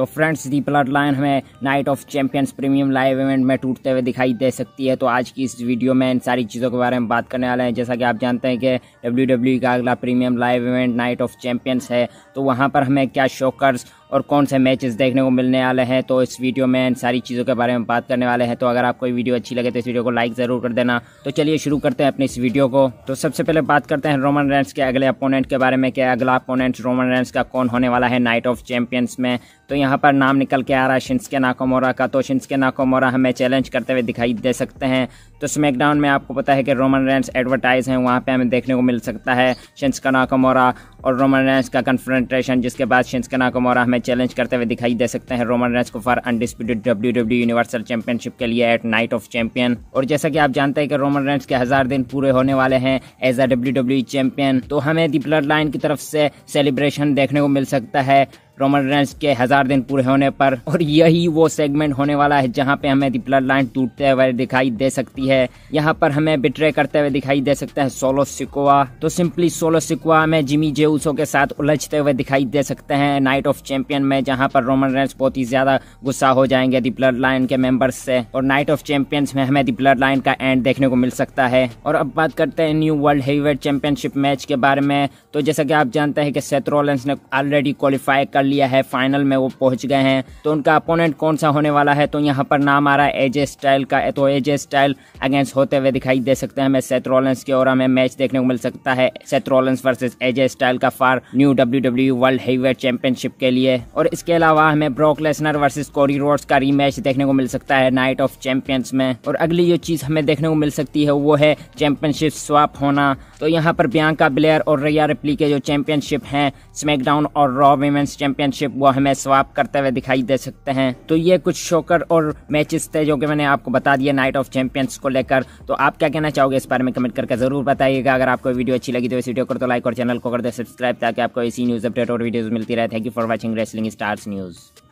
तो friends the blood line हमें night of champions premium live event में टूटते हुए दिखाई दे सकती है तो आज की इस वीडियो में इन सारी चीज़ों के बारे में बात करने वाले हैं जैसा कि आप जानते हैं कि डब्ल्यू e का अगला premium live event night of champions है तो वहाँ पर हमें क्या शोकर्स और कौन से मैचेस देखने को मिलने वाले हैं तो इस वीडियो में इन सारी चीज़ों के बारे में बात करने वाले हैं तो अगर आपको ये वीडियो अच्छी लगे तो इस वीडियो को लाइक ज़रूर कर देना तो चलिए शुरू करते हैं अपने इस वीडियो को तो सबसे पहले बात करते हैं रोमन रेंस के अगले अपोनेंट के बारे में कि अगला अपोनेंट रोमन रेंस का कौन होने वाला है नाइट ऑफ चैम्पियंस में तो यहाँ पर नाम निकल के आ रहा है के नाकोमोरा का तो के नाकोमोरा हमें चैलेंज करते हुए दिखाई दे सकते हैं तो स्मैकडाउन में आपको पता है कि रोमन रेंस एडवर्टाइज हैं वहाँ पे हमें देखने को मिल सकता है का नाकोमोरा और रोमन रेंस का कन्फ्रेंट्रेशन जिसके बाद शिन्सके नाकोमोरा हमें चैलेंज करते हुए दिखाई दे सकते हैं रोमन रेंस को for undisputed W W universal championship के लिए एट नाइट ऑफ चैंपियन और जैसा कि आप जानते हैं कि रोमन रेंस के हजार दिन पूरे होने वाले हैं as a W W champion तो हमें दी ब्लड लाइन की तरफ से सेलिब्रेशन देखने को मिल सकता है रोमन रेंस के हजार दिन पूरे होने पर और यही वो सेगमेंट होने वाला है जहाँ पे हमें ब्लड लाइन टूटते हुए दिखाई दे सकती है यहाँ पर हमें बिट्रे करते हुए दिखाई दे सकते हैं सोलो सिकोआ तो सिंपली सोलो सिकोआ में जिमी जेउसो के साथ उलझते हुए दिखाई दे सकते हैं नाइट ऑफ चैंपियन में जहाँ पर रोमन रेंस बहुत ही ज्यादा गुस्सा हो जाएंगे दी ब्लड लाइन के मेंबर्स से और नाइट ऑफ चैंपियंस में हमें दी ब्लड लाइन का एंड देखने को मिल सकता है और अब बात करते हैं new world heavyweight championship match के बारे में तो जैसा कि आप जानते हैं कि सेथरोलेंस ने ऑलरेडी क्वालिफाई कर लिया है फाइनल में वो पहुंच गए हैं तो उनका अपोनेंट कौन सा होने वाला है तो यहाँ पर नाम आ रहा है एजे स्टाइल का तो एजे स्टाइल अगेंस्ट होते हुए दिखाई दे सकते हैं हमें सेथ्रोलेंस के और हमें मैच देखने को मिल सकता है सेथ्रोलेंस वर्सेज एजे स्टाइल का for new W W world heavyweight championship के लिए और इसके अलावा हमें Brock Lesnar versus Cody Rhodes का रीमैच देखने को मिल सकता है नाइट ऑफ चैंपियंस में और अगली जो चीज हमें देखने को मिल सकती है वो है चैंपियनशिप स्वाप होना तो यहाँ पर बियांका ब्लेयर और रैया रिप्ली के जो चैंपियनशिप हैं स्मैकडाउन और रॉ वीमेंस चैंपियन चैंपियनशिप वो हमें स्वाप करते हुए दिखाई दे सकते हैं तो ये कुछ शोकर और मैचेस थे जो कि मैंने आपको बता दिया नाइट ऑफ चैंपियंस को लेकर तो आप क्या कहना चाहोगे इस बारे में कमेंट करके जरूर बताइएगा अगर आपको वीडियो अच्छी लगी तो इस वीडियो को तो लाइक और चैनल को कर दे सब्सक्राइब ताकि आपको इसी न्यूज़ अपडेट और वीडियोज़ मिलती रहे thank you for watching wrestling stars news